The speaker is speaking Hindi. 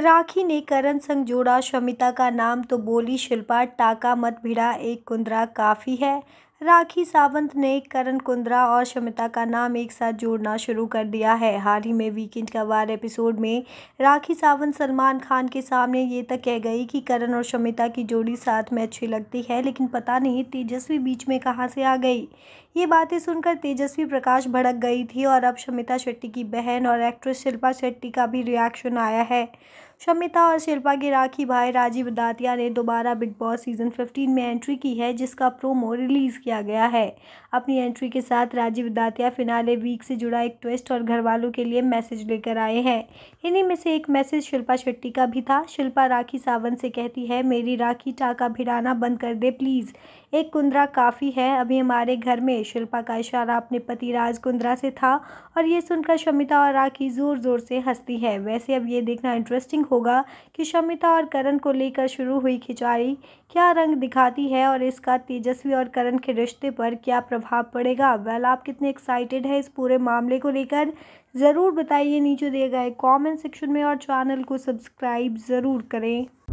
राखी ने करण संग जोड़ा शमिता का नाम तो बोली शिल्पा टाका मत भिड़ा एक कुंद्रा काफ़ी है राखी सावंत ने करण कुंद्रा और शमिता का नाम एक साथ जोड़ना शुरू कर दिया है हाल ही में वीकेंड का वार एपिसोड में राखी सावंत सलमान खान के सामने ये तक कह गई कि करण और शमिता की जोड़ी साथ में अच्छी लगती है लेकिन पता नहीं तेजस्वी बीच में कहाँ से आ गई ये बातें सुनकर तेजस्वी प्रकाश भड़क गई थी और अब शमिता शेट्टी की बहन और एक्ट्रेस शिल्पा शेट्टी का भी रिएक्शन आया है शमिता और शिल्पा के राखी भाई राजीव दातिया ने दोबारा बिग बॉस सीजन 15 में एंट्री की है जिसका प्रोमो रिलीज़ किया गया है अपनी एंट्री के साथ राजीव दातिया फिनाले वीक से जुड़ा एक ट्विस्ट और घर वालों के लिए मैसेज लेकर आए हैं इन्हीं में से एक मैसेज शिल्पा शेट्टी का भी था शिल्पा राखी सावंत से कहती है मेरी राखी टाका भिड़ाना बंद कर दे प्लीज़ एक कुंद्रा काफ़ी है अभी हमारे घर में शिल्पा का इशारा अपने पति राज कुंद्रा से था और ये सुनकर शमिता और राखी ज़ोर ज़ोर से हंसती है वैसे अब ये देखना इंटरेस्टिंग रंग होगा कि शमिता और करण को लेकर शुरू हुई खिंचाई क्या रंग दिखाती है और इसका तेजस्वी और करण के रिश्ते पर क्या प्रभाव पड़ेगा वेल आप कितने एक्साइटेड है इस पूरे मामले को लेकर ज़रूर बताइए नीचे दिए गए कॉमेंट सेक्शन में और चैनल को सब्सक्राइब ज़रूर करें